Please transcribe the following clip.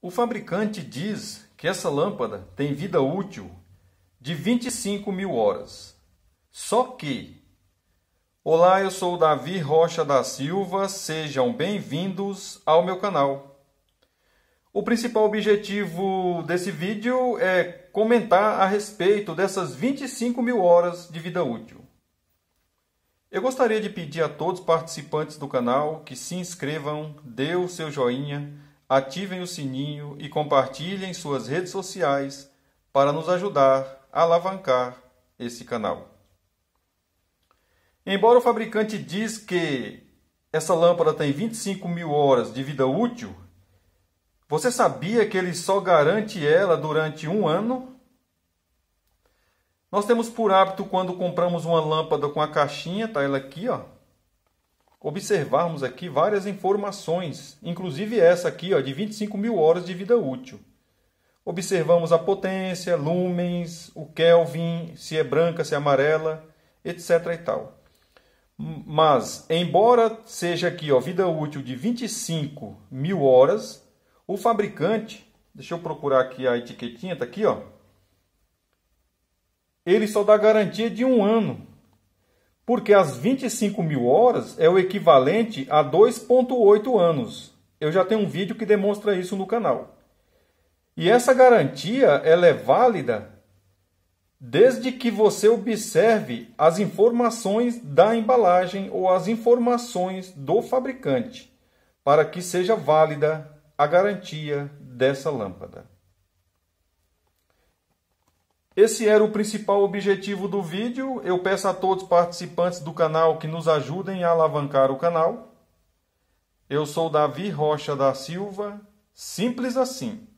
O fabricante diz que essa lâmpada tem vida útil de 25 mil horas. Só que. Olá, eu sou o Davi Rocha da Silva, sejam bem-vindos ao meu canal. O principal objetivo desse vídeo é comentar a respeito dessas 25 mil horas de vida útil. Eu gostaria de pedir a todos os participantes do canal que se inscrevam, dê o seu joinha ativem o sininho e compartilhem suas redes sociais para nos ajudar a alavancar esse canal. Embora o fabricante diz que essa lâmpada tem 25 mil horas de vida útil, você sabia que ele só garante ela durante um ano? Nós temos por hábito quando compramos uma lâmpada com a caixinha, tá ela aqui, ó, observarmos aqui várias informações, inclusive essa aqui, ó, de 25 mil horas de vida útil. Observamos a potência, lumens, o Kelvin, se é branca, se é amarela, etc. e tal. Mas, embora seja aqui, ó, vida útil de 25 mil horas, o fabricante, deixa eu procurar aqui a etiquetinha, tá aqui, ó. Ele só dá garantia de um ano porque as 25 mil horas é o equivalente a 2,8 anos. Eu já tenho um vídeo que demonstra isso no canal. E essa garantia ela é válida desde que você observe as informações da embalagem ou as informações do fabricante, para que seja válida a garantia dessa lâmpada. Esse era o principal objetivo do vídeo. Eu peço a todos os participantes do canal que nos ajudem a alavancar o canal. Eu sou Davi Rocha da Silva, simples assim.